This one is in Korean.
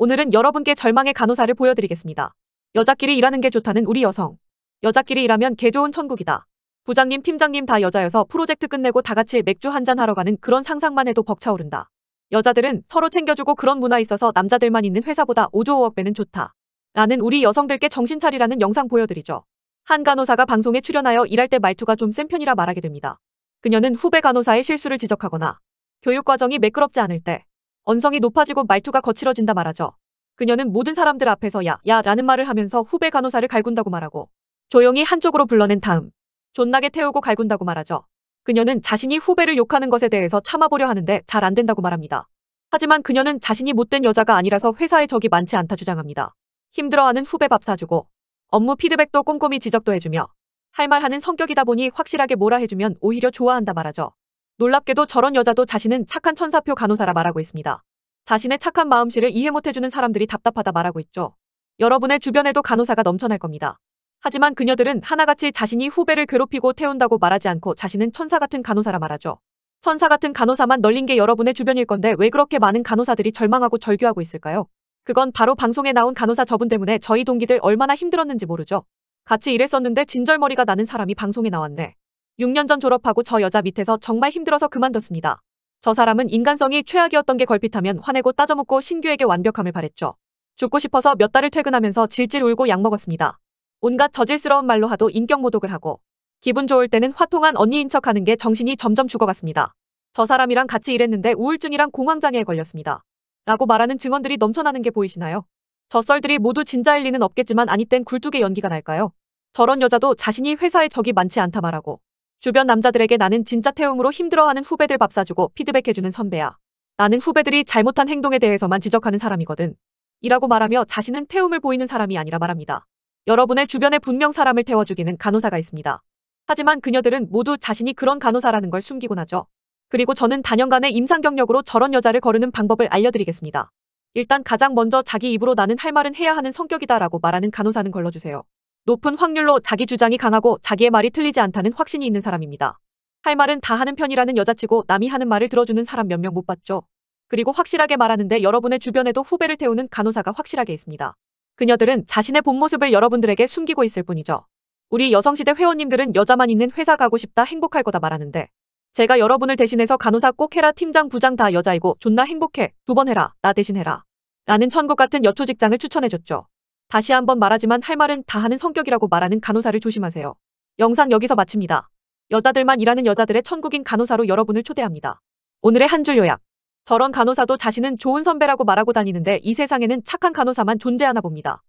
오늘은 여러분께 절망의 간호사를 보여드리겠습니다. 여자끼리 일하는 게 좋다는 우리 여성. 여자끼리 일하면 개 좋은 천국이다. 부장님, 팀장님 다 여자여서 프로젝트 끝내고 다 같이 맥주 한잔 하러 가는 그런 상상만 해도 벅차오른다. 여자들은 서로 챙겨주고 그런 문화 있어서 남자들만 있는 회사보다 5조 5억 배는 좋다. 라는 우리 여성들께 정신 차리라는 영상 보여드리죠. 한 간호사가 방송에 출연하여 일할 때 말투가 좀 센 편이라 말하게 됩니다. 그녀는 후배 간호사의 실수를 지적하거나 교육 과정이 매끄럽지 않을 때 언성이 높아지고 말투가 거칠어진다 말하죠. 그녀는 모든 사람들 앞에서 야, 야 라는 말을 하면서 후배 간호사를 갈군다고 말하고 조용히 한쪽으로 불러낸 다음 존나게 태우고 갈군다고 말하죠. 그녀는 자신이 후배를 욕하는 것에 대해서 참아보려 하는데 잘 안 된다고 말합니다. 하지만 그녀는 자신이 못된 여자가 아니라서 회사에 적이 많지 않다 주장합니다. 힘들어하는 후배 밥 사주고 업무 피드백도 꼼꼼히 지적도 해주며 할말 하는 성격이다 보니 확실하게 뭐라 해주면 오히려 좋아한다 말하죠. 놀랍게도 저런 여자도 자신은 착한 천사표 간호사라 말하고 있습니다. 자신의 착한 마음씨를 이해 못해주는 사람들이 답답하다 말하고 있죠. 여러분의 주변에도 간호사가 넘쳐날 겁니다. 하지만 그녀들은 하나같이 자신이 후배를 괴롭히고 태운다고 말하지 않고 자신은 천사 같은 간호사라 말하죠. 천사 같은 간호사만 널린 게 여러분의 주변일 건데 왜 그렇게 많은 간호사들이 절망하고 절규하고 있을까요? 그건 바로 방송에 나온 간호사 저분 때문에 저희 동기들 얼마나 힘들었는지 모르죠. 같이 일했었는데 진절머리가 나는 사람이 방송에 나왔네. 6년 전 졸업하고 저 여자 밑에서 정말 힘들어서 그만뒀습니다. 저 사람은 인간성이 최악이었던 게 걸핏하면 화내고 따져먹고 신규에게 완벽함을 바랬죠. 죽고 싶어서 몇 달을 퇴근하면서 질질 울고 약 먹었습니다. 온갖 저질스러운 말로 하도 인격 모독을 하고 기분 좋을 때는 화통한 언니인 척 하는 게 정신이 점점 죽어갔습니다. 저 사람이랑 같이 일했는데 우울증이랑 공황장애에 걸렸습니다. 라고 말하는 증언들이 넘쳐나는 게 보이시나요? 저 썰들이 모두 진짜일 리는 없겠지만 아니 땐굴뚝의 연기가 날까요? 저런 여자도 자신이 회사에 적이 많지 않다 말하고 주변 남자들에게 나는 진짜 태움으로 힘들어하는 후배들 밥 사주고 피드백해주는 선배야. 나는 후배들이 잘못한 행동에 대해서만 지적하는 사람이거든. 이라고 말하며 자신은 태움을 보이는 사람이 아니라 말합니다. 여러분의 주변에 분명 사람을 태워 죽이는 간호사가 있습니다. 하지만 그녀들은 모두 자신이 그런 간호사라는 걸 숨기곤 하죠. 그리고 저는 단연간의 임상 경력으로 저런 여자를 거르는 방법을 알려드리겠습니다. 일단 가장 먼저 자기 입으로 나는 할 말은 해야 하는 성격이다라고 말하는 간호사는 걸러주세요. 높은 확률로 자기 주장이 강하고 자기의 말이 틀리지 않다는 확신이 있는 사람입니다. 할 말은 다 하는 편이라는 여자치고 남이 하는 말을 들어주는 사람 몇 명 못 봤죠. 그리고 확실하게 말하는데 여러분의 주변에도 후배를 태우는 간호사가 확실하게 있습니다. 그녀들은 자신의 본 모습을 여러분들에게 숨기고 있을 뿐이죠. 우리 여성시대 회원님들은 여자만 있는 회사 가고 싶다 행복할 거다 말하는데 제가 여러분을 대신해서 간호사 꼭 해라 팀장 부장 다 여자이고 존나 행복해 두 번 해라 나 대신 해라 라는 천국 같은 여초 직장을 추천해줬죠. 다시 한번 말하지만 할 말은 다 하는 성격이라고 말하는 간호사를 조심하세요. 영상 여기서 마칩니다. 여자들만 일하는 여자들의 천국인 간호사로 여러분을 초대합니다. 오늘의 한 줄 요약. 저런 간호사도 자신은 좋은 선배라고 말하고 다니는데 이 세상에는 착한 간호사만 존재하나 봅니다.